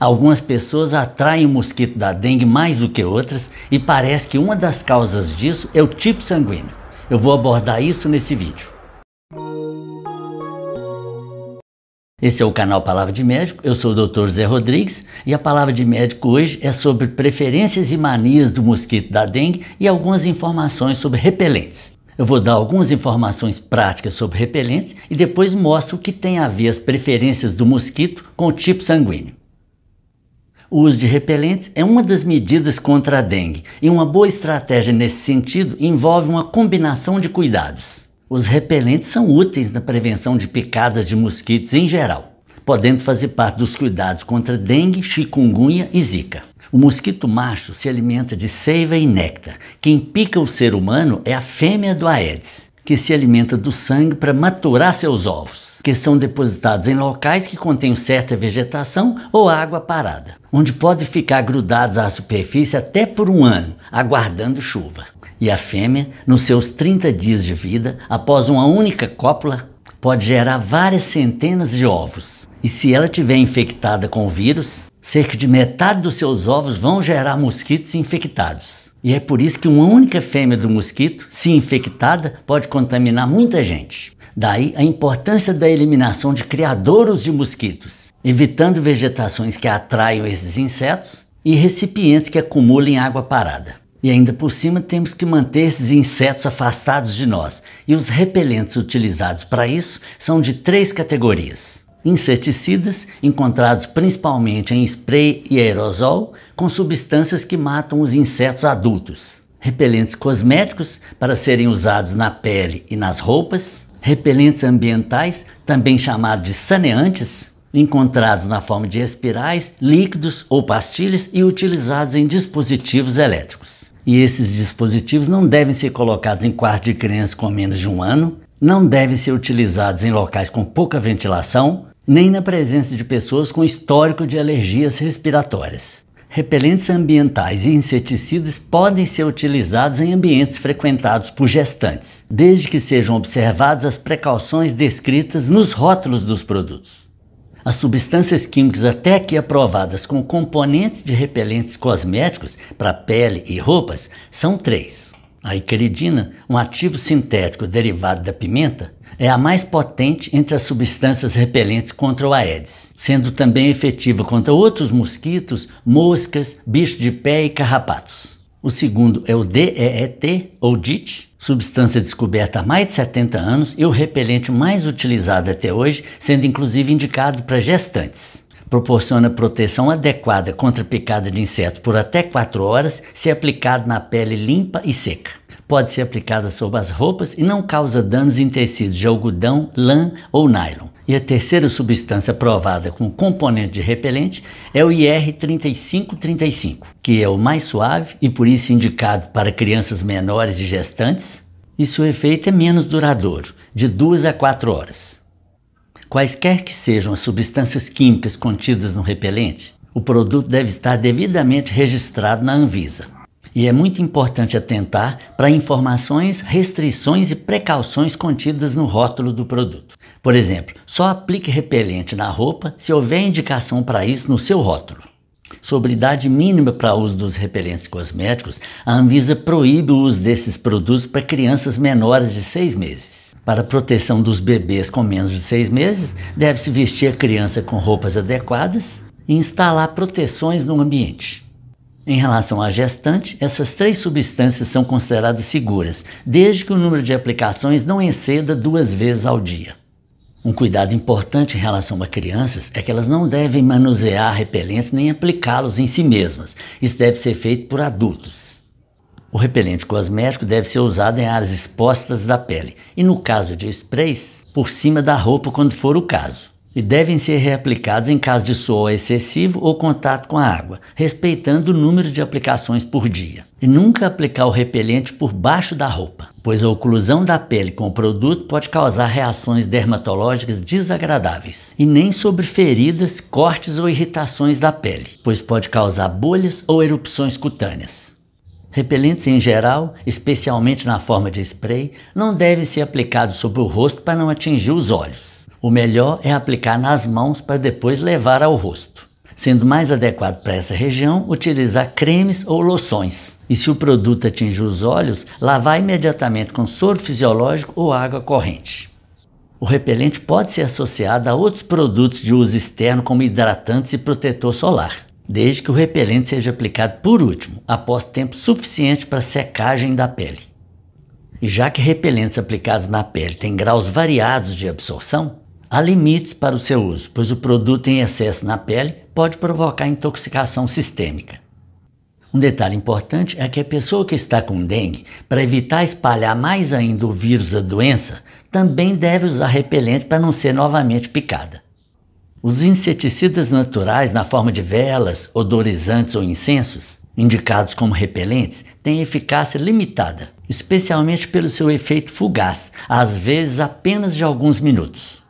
Algumas pessoas atraem o mosquito da dengue mais do que outras e parece que uma das causas disso é o tipo sanguíneo. Eu vou abordar isso nesse vídeo. Esse é o canal Palavra de Médico, eu sou o Dr. Zé Rodrigues e a Palavra de Médico hoje é sobre preferências e manias do mosquito da dengue e algumas informações sobre repelentes. Eu vou dar algumas informações práticas sobre repelentes e depois mostro o que tem a ver as preferências do mosquito com o tipo sanguíneo. O uso de repelentes é uma das medidas contra a dengue, e uma boa estratégia nesse sentido envolve uma combinação de cuidados. Os repelentes são úteis na prevenção de picadas de mosquitos em geral, podendo fazer parte dos cuidados contra dengue, chikungunya e zika. O mosquito macho se alimenta de seiva e néctar. Quem pica o ser humano é a fêmea do Aedes, que se alimenta do sangue para maturar seus ovos que são depositados em locais que contêm certa vegetação ou água parada, onde podem ficar grudados à superfície até por um ano, aguardando chuva. E a fêmea, nos seus 30 dias de vida, após uma única cópula, pode gerar várias centenas de ovos. E se ela tiver infectada com o vírus, cerca de metade dos seus ovos vão gerar mosquitos infectados. E é por isso que uma única fêmea do mosquito, se infectada, pode contaminar muita gente. Daí a importância da eliminação de criadouros de mosquitos, evitando vegetações que atraiam esses insetos e recipientes que acumulem água parada. E ainda por cima temos que manter esses insetos afastados de nós, e os repelentes utilizados para isso são de três categorias: inseticidas, encontrados principalmente em spray e aerosol, com substâncias que matam os insetos adultos, repelentes cosméticos para serem usados na pele e nas roupas, repelentes ambientais, também chamados de saneantes, encontrados na forma de espirais, líquidos ou pastilhas e utilizados em dispositivos elétricos. E esses dispositivos não devem ser colocados em quartos de crianças com menos de um ano, não devem ser utilizados em locais com pouca ventilação, nem na presença de pessoas com histórico de alergias respiratórias repelentes ambientais e inseticidas podem ser utilizados em ambientes frequentados por gestantes, desde que sejam observadas as precauções descritas nos rótulos dos produtos. As substâncias químicas até aqui aprovadas com componentes de repelentes cosméticos para pele e roupas são três. A icaridina, um ativo sintético derivado da pimenta, é a mais potente entre as substâncias repelentes contra o Aedes, sendo também efetiva contra outros mosquitos, moscas, bichos de pé e carrapatos. O segundo é o DEET, ou DIT, substância descoberta há mais de 70 anos e o repelente mais utilizado até hoje, sendo inclusive indicado para gestantes proporciona proteção adequada contra picada de inseto por até 4 horas, se aplicado na pele limpa e seca. Pode ser aplicada sobre as roupas e não causa danos em tecidos de algodão, lã ou nylon. E a terceira substância provada como componente de repelente é o IR3535, que é o mais suave e por isso indicado para crianças menores e gestantes, e seu efeito é menos duradouro, de 2 a 4 horas. Quaisquer que sejam as substâncias químicas contidas no repelente, o produto deve estar devidamente registrado na Anvisa. E é muito importante atentar para informações, restrições e precauções contidas no rótulo do produto. Por exemplo, só aplique repelente na roupa se houver indicação para isso no seu rótulo. Sobre idade mínima para uso dos repelentes cosméticos, a Anvisa proíbe o uso desses produtos para crianças menores de 6 meses. Para a proteção dos bebês com menos de seis meses, deve-se vestir a criança com roupas adequadas e instalar proteções no ambiente. Em relação à gestante, essas três substâncias são consideradas seguras, desde que o número de aplicações não exceda duas vezes ao dia. Um cuidado importante em relação a crianças é que elas não devem manusear repelentes nem aplicá-los em si mesmas. Isso deve ser feito por adultos. O repelente cosmético deve ser usado em áreas expostas da pele e, no caso de sprays, por cima da roupa quando for o caso. E devem ser reaplicados em caso de suor excessivo ou contato com a água, respeitando o número de aplicações por dia. E nunca aplicar o repelente por baixo da roupa, pois a oclusão da pele com o produto pode causar reações dermatológicas desagradáveis, e nem sobre feridas, cortes ou irritações da pele, pois pode causar bolhas ou erupções cutâneas. Repelentes em geral, especialmente na forma de spray, não devem ser aplicados sobre o rosto para não atingir os olhos. O melhor é aplicar nas mãos para depois levar ao rosto. Sendo mais adequado para essa região, utilizar cremes ou loções. E se o produto atingir os olhos, lavar imediatamente com soro fisiológico ou água corrente. O repelente pode ser associado a outros produtos de uso externo, como hidratantes e protetor solar desde que o repelente seja aplicado por último, após tempo suficiente para secagem da pele. E já que repelentes aplicados na pele têm graus variados de absorção, há limites para o seu uso, pois o produto em excesso na pele pode provocar intoxicação sistêmica. Um detalhe importante é que a pessoa que está com dengue, para evitar espalhar mais ainda o vírus da doença, também deve usar repelente para não ser novamente picada. Os inseticidas naturais, na forma de velas, odorizantes ou incensos, indicados como repelentes, têm eficácia limitada, especialmente pelo seu efeito fugaz, às vezes apenas de alguns minutos.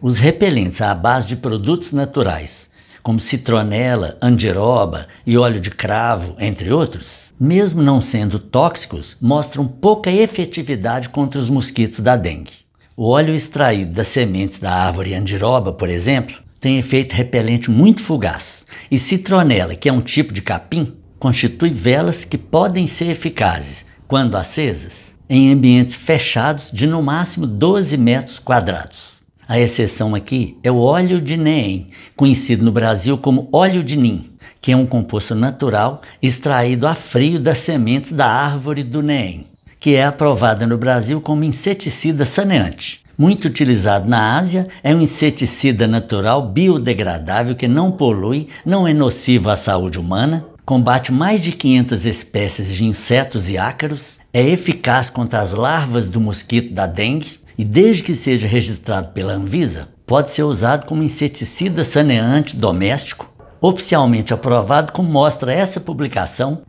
Os repelentes à base de produtos naturais, como citronela, andiroba e óleo de cravo, entre outros, mesmo não sendo tóxicos, mostram pouca efetividade contra os mosquitos da dengue. O óleo extraído das sementes da árvore andiroba, por exemplo, tem efeito repelente muito fugaz, e citronela, que é um tipo de capim, constitui velas que podem ser eficazes, quando acesas, em ambientes fechados de no máximo 12 metros quadrados. A exceção aqui é o óleo de neem, conhecido no Brasil como óleo de nim, que é um composto natural extraído a frio das sementes da árvore do neem, que é aprovada no Brasil como inseticida saneante, muito utilizado na Ásia, é um inseticida natural biodegradável que não polui, não é nocivo à saúde humana, combate mais de 500 espécies de insetos e ácaros, é eficaz contra as larvas do mosquito da dengue e, desde que seja registrado pela Anvisa, pode ser usado como inseticida saneante doméstico, oficialmente aprovado como mostra essa publicação,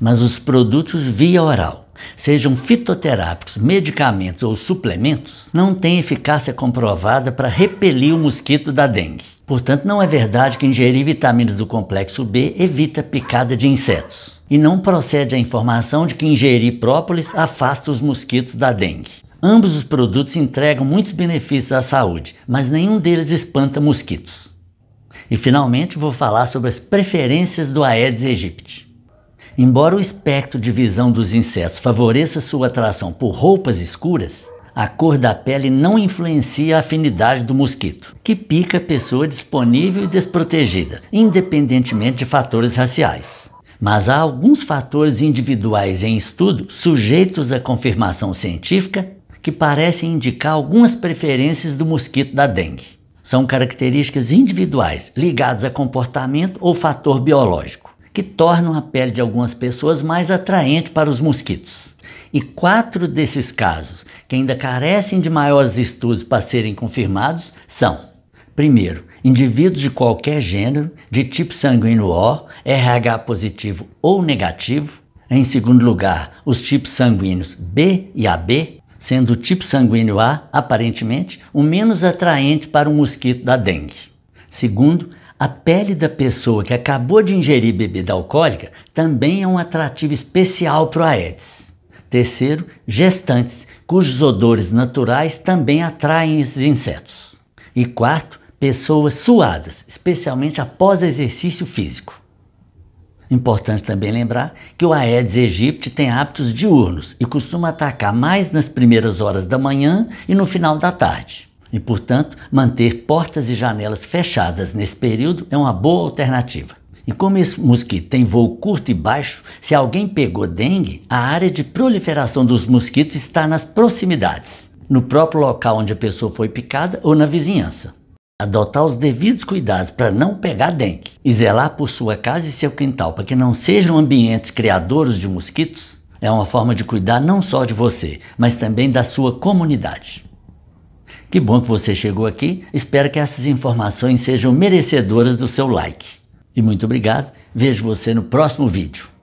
mas os produtos via oral sejam fitoterápicos, medicamentos ou suplementos, não têm eficácia comprovada para repelir o mosquito da dengue. Portanto, não é verdade que ingerir vitaminas do complexo B evita picada de insetos. E não procede a informação de que ingerir própolis afasta os mosquitos da dengue. Ambos os produtos entregam muitos benefícios à saúde, mas nenhum deles espanta mosquitos. E finalmente vou falar sobre as preferências do Aedes aegypti. Embora o espectro de visão dos insetos favoreça sua atração por roupas escuras, a cor da pele não influencia a afinidade do mosquito, que pica a pessoa disponível e desprotegida, independentemente de fatores raciais. Mas há alguns fatores individuais em estudo, sujeitos à confirmação científica, que parecem indicar algumas preferências do mosquito da dengue. São características individuais ligadas a comportamento ou fator biológico que tornam a pele de algumas pessoas mais atraente para os mosquitos. E quatro desses casos, que ainda carecem de maiores estudos para serem confirmados, são: primeiro, indivíduos de qualquer gênero, de tipo sanguíneo O, RH positivo ou negativo. Em segundo lugar, os tipos sanguíneos B e AB, sendo o tipo sanguíneo A, aparentemente, o menos atraente para o mosquito da dengue. Segundo, a pele da pessoa que acabou de ingerir bebida alcoólica também é um atrativo especial para o Aedes. Terceiro, gestantes, cujos odores naturais também atraem esses insetos. E quarto, pessoas suadas, especialmente após exercício físico. Importante também lembrar que o Aedes aegypti tem hábitos diurnos e costuma atacar mais nas primeiras horas da manhã e no final da tarde. E, portanto, manter portas e janelas fechadas nesse período é uma boa alternativa. E como esse mosquito tem voo curto e baixo, se alguém pegou dengue, a área de proliferação dos mosquitos está nas proximidades, no próprio local onde a pessoa foi picada ou na vizinhança. Adotar os devidos cuidados para não pegar dengue e zelar por sua casa e seu quintal para que não sejam ambientes criadores de mosquitos é uma forma de cuidar não só de você, mas também da sua comunidade. Que bom que você chegou aqui. Espero que essas informações sejam merecedoras do seu like. E muito obrigado. Vejo você no próximo vídeo.